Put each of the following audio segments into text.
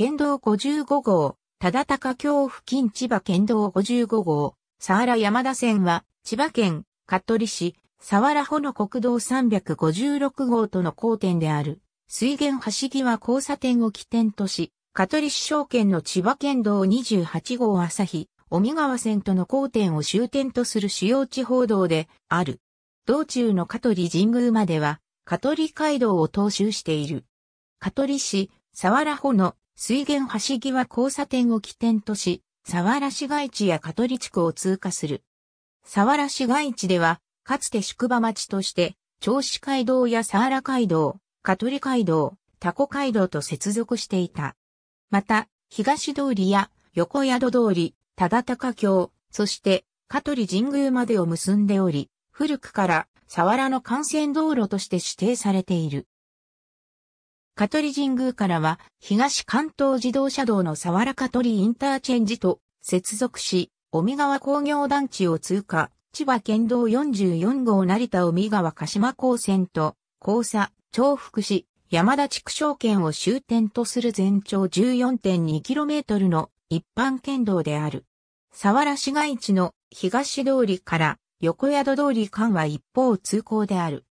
県道55号、忠高京付近千葉県道55号、佐原山田線は、千葉県、香取市、佐原穂の国道356号との交点である、水源橋際交差点を起点とし、香取市商圏の千葉県道28号朝日、尾身川線との交点を終点とする主要地方道である。道中の香取神宮までは、香取街道を踏襲している。香取市、佐原穂の水源橋際交差点を起点とし、沢原市街地や香取地区を通過する。沢原市街地では、かつて宿場町として、銚子街道や佐原街道、香取街道、タコ街道と接続していた。また、東通りや横宿通り、忠高橋、そして香取神宮までを結んでおり、古くから佐原の幹線道路として指定されている。香取神宮からは東関東自動車道の沢原香取インターチェンジと接続し、尾身川工業団地を通過、千葉県道44号成田尾身川鹿島高線と、交差、重複し、山田畜生圏を終点とする全長 14.2km の一般県道である。沢原市街地の東通りから横宿通り間は一方通行である。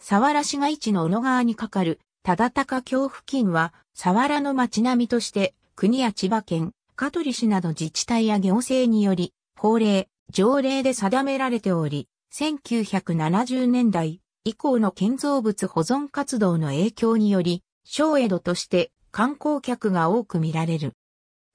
沢原市街地の小野川に架かる忠高橋付近は、佐原の町並みとして、国や千葉県、香取市など自治体や行政により、法令、条例で定められており、1970年代以降の建造物保存活動の影響により、小江戸として観光客が多く見られる。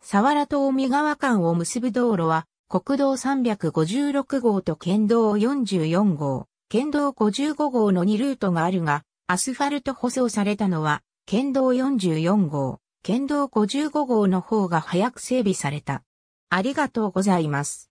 佐原と大江川間を結ぶ道路は、国道356号と県道44号、県道55号の2ルートがあるが、アスファルト舗装されたのは、県道44号、県道55号の方が早く整備された。ありがとうございます。